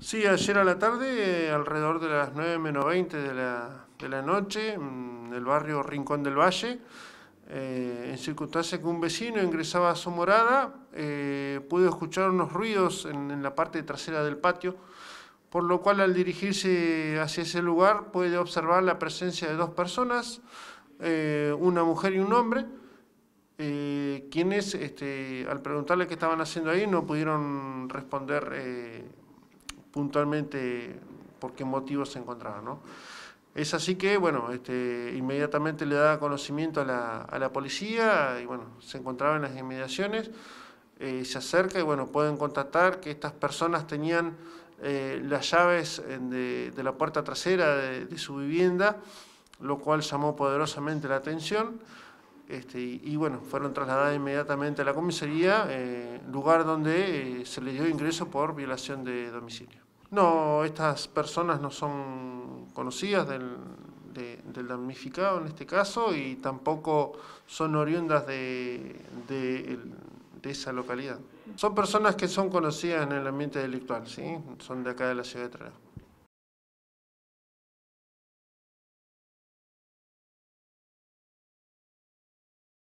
Sí, ayer a la tarde, alrededor de las 9 menos 20 de la, de la noche, en el barrio Rincón del Valle, eh, en circunstancias que un vecino ingresaba a su morada, eh, pudo escuchar unos ruidos en, la parte trasera del patio, por lo cual al dirigirse hacia ese lugar puede observar la presencia de dos personas, eh, una mujer y un hombre, quienes este, al preguntarle qué estaban haciendo ahí no pudieron responder puntualmente por qué motivos se encontraba. Es así que, bueno, este, inmediatamente le da conocimiento a la, policía y, bueno, se encontraba en las inmediaciones, eh, se acerca y, bueno, pueden contactar que estas personas tenían eh, las llaves eh, de, la puerta trasera de su vivienda, lo cual llamó poderosamente la atención. Este, y, bueno, fueron trasladadas inmediatamente a la comisaría, eh, lugar donde eh, se les dio ingreso por violación de domicilio. No, estas personas no son conocidas del, damnificado en este caso y tampoco son oriundas de, esa localidad. Son personas que son conocidas en el ambiente delictual, ¿sí? son de acá de la ciudad de Trelew.